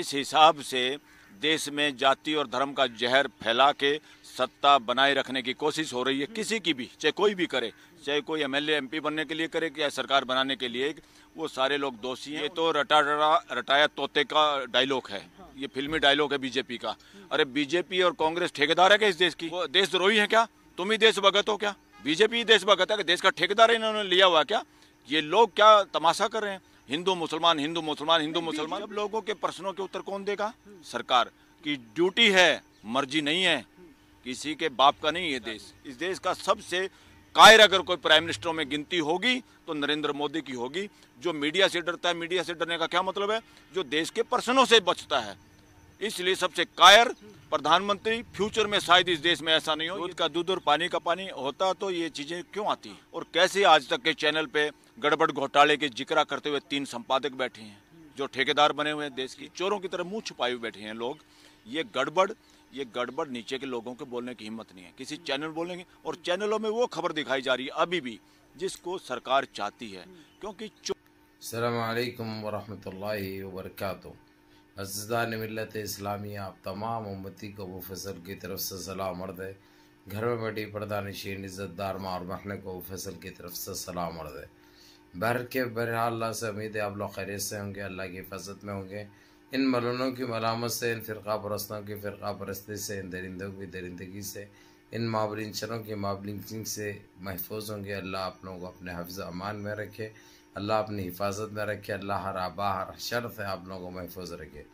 जिस हिसाब से देश में जाति और धर्म का जहर फैला के सत्ता बनाए रखने की कोशिश हो रही है किसी की भी चाहे कोई भी करे चाहे कोई एमएलए एमपी बनने के लिए करे या सरकार बनाने के लिए वो सारे लोग दोषी हैं ये तो रटा रटा रटाया तोते का डायलॉग है ये फिल्मी डायलॉग है बीजेपी का अरे बीजेपी और कांग्रेस ठेकेदार है क्या इस देश की देशद्रोही है क्या तुम ही देश भगत हो क्या बीजेपी देश भगत है देश का ठेकेदार इन्होंने लिया हुआ क्या ये लोग क्या तमाशा कर रहे हैं हिंदू मुसलमान हिंदू मुसलमान हिंदू मुसलमान अब लोगों के प्रश्नों के उत्तर कौन देगा सरकार की ड्यूटी है मर्जी नहीं है किसी के बाप का नहीं है देश इस देश का सबसे कायर अगर कोई प्राइम मिनिस्टरों में गिनती होगी तो नरेंद्र मोदी की होगी जो मीडिया से डरता है मीडिया से डरने का क्या मतलब है जो देश के प्रश्नों से बचता है इसलिए सबसे कायर प्रधानमंत्री फ्यूचर में शायद इस देश में ऐसा नहीं हो दूध का दूध और पानी का पानी होता तो ये चीज़ें क्यों आती और कैसे आज तक के चैनल पे गड़बड़ घोटाले के जिक्रा करते हुए तीन संपादक बैठे हैं जो ठेकेदार बने हुए हैं देश की चोरों की तरह मुंह छुपाए हुए बैठे हैं लोग ये गड़बड़ ये गड़बड़ नीचे के लोगों के बोलने की हिम्मत नहीं है किसी चैनल बोलेंगे और चैनलों में वो खबर दिखाई जा रही है अभी भी जिसको सरकार चाहती है क्योंकि सलामकुम वरहमल अजान मिलत इस्लामी आप तमाम उम्मती को फसल की तरफ से सलाम मर्द है घर में बैठी पर्दा नशीन इज़्ज़तदार मार महल को मुफसल की तरफ से सलाम मर्द है बहर के बहरहाल से उम्मीद है आप लोग खैरियत से होंगे अल्लाह की हिफाजत में होंगे इन मलोनों की मलामत से इन फ़िरका परस्तों की फ़िरका परस्ती से इन दरिंदों की दरिंदगी से इन माबलिंचरों की माबरिन से महफूज होंगे अल्लाह आप लोगों को अपने हफ्ज़ अमान में रखे अल्लाह अपनी हिफाजत में रखे अल्लाह हर आबा हर शर आप लोगों को महफूज रखे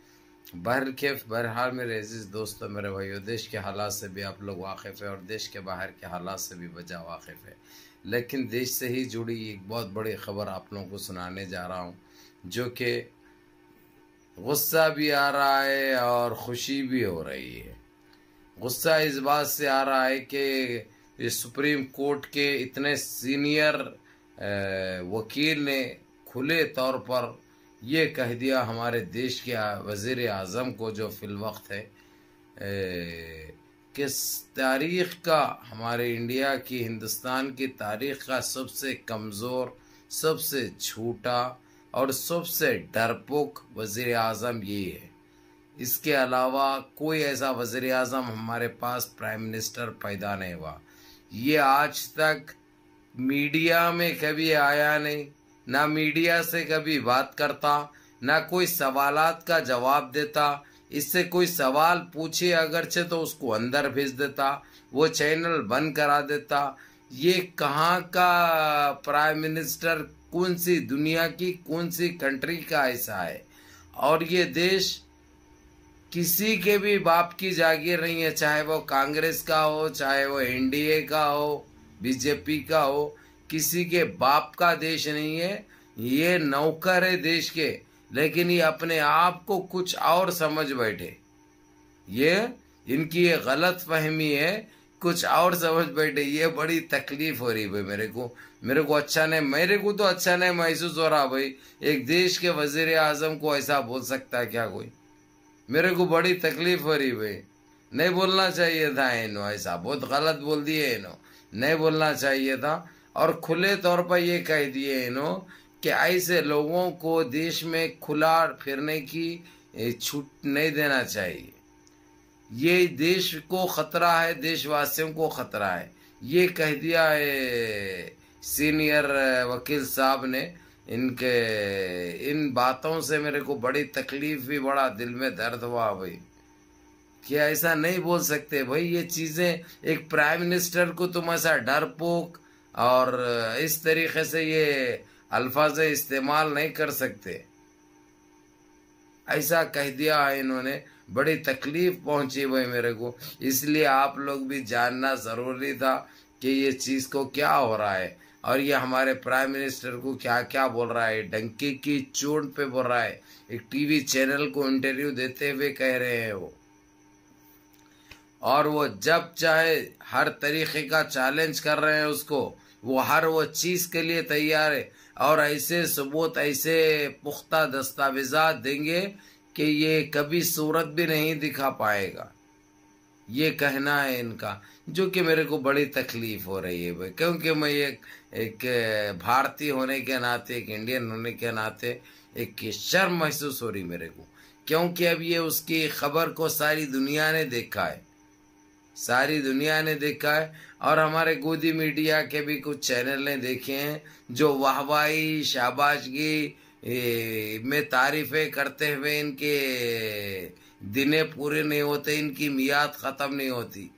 बहर कैफ बहरहाल मेरे अजीज़ दोस्तों मेरे भाइयों देश के हालात से भी आप लोग वाकिफ़ है और देश के बाहर के हालात से भी बचा वाकिफ़ है लेकिन देश से ही जुड़ी एक बहुत बड़ी ख़बर आप लोगों को सुनाने जा रहा हूँ जो कि गुस्सा भी आ रहा है और ख़ुशी भी हो रही है गुस्सा इस बात से आ रहा है कि सुप्रीम कोर्ट के इतने सीनियर वकील ने खुले तौर पर ये कह दिया हमारे देश के वज़र अज़म को जो वक्त है किस तारीख़ का हमारे इंडिया की हिंदुस्तान की तारीख़ का सबसे कमज़ोर सबसे छूटा और सबसे डरपोक वजीर अज़म यही है इसके अलावा कोई ऐसा वज़र अज़म हमारे पास प्राइम मिनिस्टर पैदा नहीं हुआ ये आज तक मीडिया में कभी आया नहीं ना मीडिया से कभी बात करता ना कोई सवालात का जवाब देता इससे कोई सवाल पूछे अगरचे तो उसको अंदर भेज देता वो चैनल बंद करा देता ये कहाँ का प्राइम मिनिस्टर कौन सी दुनिया की कौन सी कंट्री का ऐसा है और ये देश किसी के भी बाप की जागीर नहीं है चाहे वो कांग्रेस का हो चाहे वो एनडीए का हो बीजेपी का हो किसी के बाप का देश नहीं है ये नौकर है देश के लेकिन ये अपने आप को कुछ और समझ बैठे ये इनकी ये गलत फहमी है कुछ और समझ बैठे ये बड़ी तकलीफ हो रही भाई मेरे को मेरे को अच्छा नहीं मेरे को तो अच्छा नहीं महसूस हो रहा भाई एक देश के वजीर आजम को ऐसा बोल सकता है क्या कोई मेरे को बड़ी तकलीफ हो रही भाई नहीं बोलना चाहिए था इनो ऐसा बहुत गलत बोल दिए इनो नहीं बोलना चाहिए था और खुले तौर पर ये कह दिए इन्हों कि ऐसे लोगों को देश में खुला फिरने की छूट नहीं देना चाहिए ये देश को खतरा है देशवासियों को खतरा है ये कह दिया है सीनियर वकील साहब ने इनके इन बातों से मेरे को बड़ी तकलीफ भी बड़ा दिल में दर्द हुआ भाई कि ऐसा नहीं बोल सकते भाई ये चीज़ें एक प्राइम मिनिस्टर को तुम ऐसा डरपोक और इस तरीके से ये अल्फाज इस्तेमाल नहीं कर सकते ऐसा कह दिया है इन्होंने बड़ी तकलीफ पहुंची भाई मेरे को इसलिए आप लोग भी जानना ज़रूरी था कि ये चीज़ को क्या हो रहा है और ये हमारे प्राइम मिनिस्टर को क्या क्या बोल रहा है डंकी की चोट पे बोल रहा है एक टीवी चैनल को इंटरव्यू देते हुए कह रहे हैं वो और वो जब चाहे हर तरीके का चैलेंज कर रहे हैं उसको वो हर वो चीज़ के लिए तैयार है और ऐसे सबूत ऐसे पुख्ता दस्तावेजा देंगे कि ये कभी सूरत भी नहीं दिखा पाएगा ये कहना है इनका जो कि मेरे को बड़ी तकलीफ हो रही है भाई क्योंकि मैं एक एक भारतीय होने के नाते एक इंडियन होने के नाते एक शर्म महसूस हो रही मेरे को क्योंकि अब ये उसकी खबर को सारी दुनिया ने देखा है सारी दुनिया ने देखा है और हमारे गोदी मीडिया के भी कुछ चैनल ने देखे हैं जो वाहवाही शाबाशगी में तारीफें करते हुए इनके दिने पूरे नहीं होते इनकी मियाद ख़त्म नहीं होती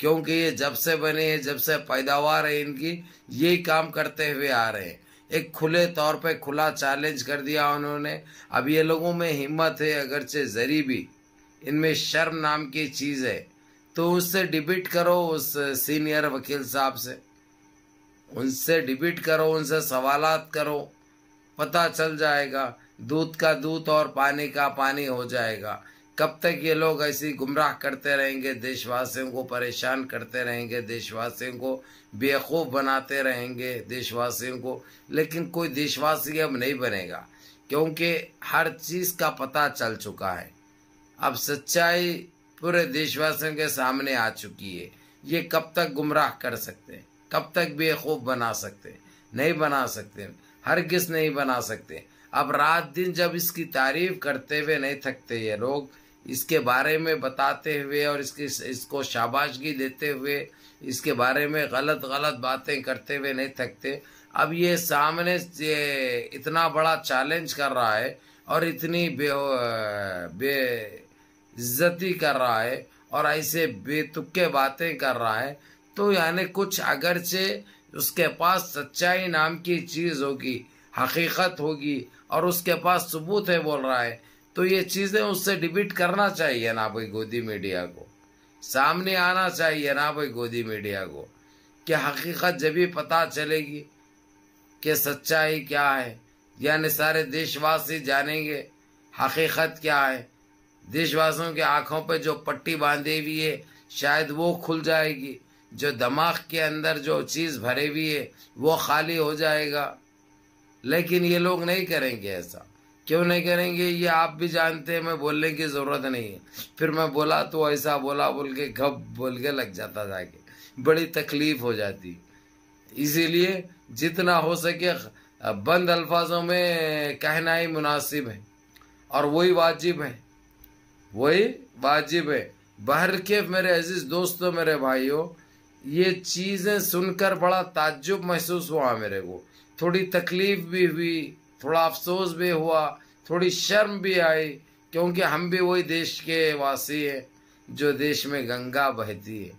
क्योंकि ये जब से बने हैं जब से पैदावार है इनकी यही काम करते हुए आ रहे हैं एक खुले तौर पे खुला चैलेंज कर दिया उन्होंने अब ये लोगों में हिम्मत है अगरचे जरी भी इनमें शर्म नाम की चीज़ है तो उससे डिबेट करो उस सीनियर वकील साहब से उनसे डिबेट करो उनसे सवाल करो पता चल जाएगा दूध का दूध और पानी का पानी हो जाएगा कब तक ये लोग ऐसी गुमराह करते रहेंगे देशवासियों को परेशान करते रहेंगे देशवासियों को बेवकूफ़ बनाते रहेंगे देशवासियों को लेकिन कोई देशवासी अब नहीं बनेगा क्योंकि हर चीज़ का पता चल चुका है अब सच्चाई पूरे देशवासियों के सामने आ चुकी है ये कब तक गुमराह कर सकते हैं कब तक बेखूफ बना सकते हैं नहीं बना सकते हर किस नहीं बना सकते अब रात दिन जब इसकी तारीफ करते हुए नहीं थकते ये लोग इसके बारे में बताते हुए और इसकी इसको शाबाशगी देते हुए इसके बारे में गलत गलत बातें करते हुए नहीं थकते अब ये सामने ये इतना बड़ा चैलेंज कर रहा है और इतनी बे, बे इज्जती कर रहा है और ऐसे बेतुके बातें कर रहा है तो यानी कुछ अगरचे उसके पास सच्चाई नाम की चीज़ होगी हकीकत होगी और उसके पास सबूत है बोल रहा है तो ये चीज़ें उससे डिबिट करना चाहिए ना भाई गोदी मीडिया को सामने आना चाहिए ना भाई गोदी मीडिया को कि हकीकत जब भी पता चलेगी कि सच्चाई क्या है यानी सारे देशवासी जानेंगे हकीकत क्या है देशवासियों के आंखों पर जो पट्टी बांधे हुई है शायद वो खुल जाएगी जो दिमाग के अंदर जो चीज़ भरे हुई है वो खाली हो जाएगा लेकिन ये लोग नहीं करेंगे ऐसा क्यों नहीं करेंगे ये आप भी जानते हैं मैं बोलने की ज़रूरत नहीं है फिर मैं बोला तो ऐसा बोला बोल के घप बोल के लग जाता जाके बड़ी तकलीफ हो जाती इसीलिए जितना हो सके बंद अल्फाजों में कहना ही मुनासिब है और वही वाजिब है वही वाजिब है बहर के मेरे अजीज दोस्तों मेरे भाइयों ये चीज़ें सुनकर बड़ा ताज्जुब महसूस हुआ मेरे को थोड़ी तकलीफ भी हुई थोड़ा अफसोस भी हुआ थोड़ी शर्म भी आई क्योंकि हम भी वही देश के वासी हैं जो देश में गंगा बहती है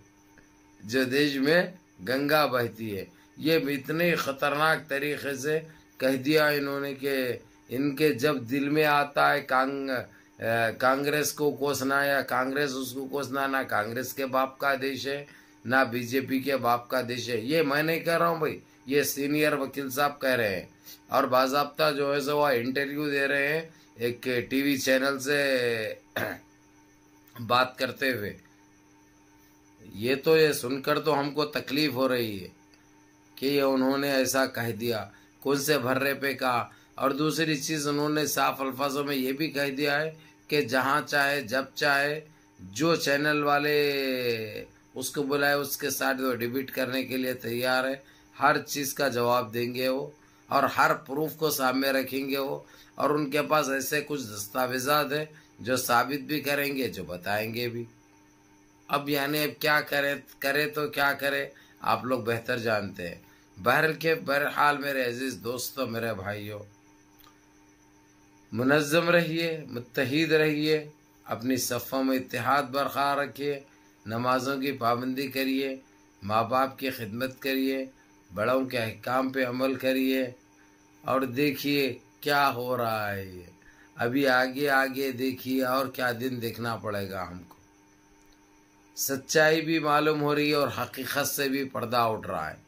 जो देश में गंगा बहती है ये इतने ख़तरनाक तरीके से कह दिया इन्होंने कि इनके जब दिल में आता है कांग कांग्रेस को कोसना या कांग्रेस उसको कोसना ना कांग्रेस के बाप का देश है ना बीजेपी के बाप का देश है ये मैं नहीं कह रहा हूँ भाई ये सीनियर वकील साहब कह रहे हैं और बाजाबता जो है सो वह इंटरव्यू दे रहे हैं एक टीवी चैनल से बात करते हुए ये तो ये सुनकर तो हमको तकलीफ हो रही है कि ये उन्होंने ऐसा कह दिया कौन से भर्रे पे कहा और दूसरी चीज़ उन्होंने साफ अल्फाजों में ये भी कह दिया है कि जहाँ चाहे जब चाहे जो चैनल वाले उसको बुलाए उसके साथ वो डिबिट करने के लिए तैयार है हर चीज़ का जवाब देंगे वो और हर प्रूफ को सामने रखेंगे वो और उनके पास ऐसे कुछ दस्तावेजात है जो साबित भी करेंगे जो बताएंगे भी अब यानी अब क्या करें करे तो क्या करें आप लोग बेहतर जानते हैं बहर के बहरहाल मेरे अजीज़ दोस्तों मेरे भाइयों मुनज़म रहिए मुतहद रहिए अपनी सफ़ों में इतिहाद बरकरार रखिए नमाज़ों की पाबंदी करिए माँ बाप की खिदमत करिए बड़ों के अहकाम पे अमल करिए और देखिए क्या हो रहा है ये अभी आगे आगे देखिए और क्या दिन देखना पड़ेगा हमको सच्चाई भी मालूम हो रही है और हकीकत से भी पर्दा उठ रहा है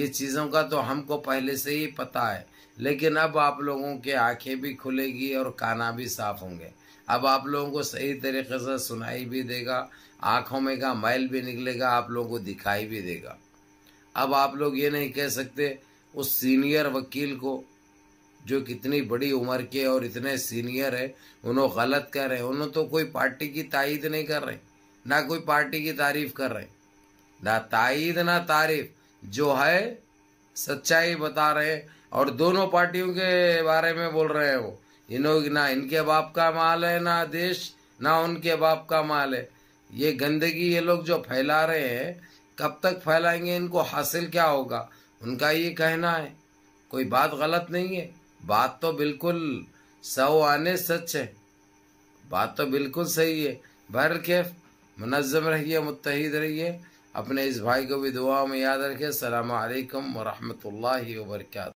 ये चीज़ों का तो हमको पहले से ही पता है लेकिन अब आप लोगों के आंखें भी खुलेगी और काना भी साफ होंगे अब आप लोगों को सही तरीके से सुनाई भी देगा आंखों में का मैल भी निकलेगा आप लोगों को दिखाई भी देगा अब आप लोग ये नहीं कह सकते उस सीनियर वकील को जो कितनी बड़ी उम्र के और इतने सीनियर है उन्होंने गलत कर रहे हैं उन्होंने तो कोई पार्टी की तइद नहीं कर रहे ना कोई पार्टी की तारीफ कर रहे ना तइद ना तारीफ जो है सच्चाई बता रहे हैं और दोनों पार्टियों के बारे में बोल रहे हैं वो इन्हों ना इनके बाप का माल है ना देश ना उनके बाप का माल है ये गंदगी ये लोग जो फैला रहे हैं कब तक फैलाएंगे इनको हासिल क्या होगा उनका ये कहना है कोई बात गलत नहीं है बात तो बिल्कुल सौ आने सच है बात तो बिल्कुल सही है भर के मुनज़म रहिए मुतहद रहिए अपने इस भाई को भी दुआ में याद रखिए अल्लाम वरहमल वर्का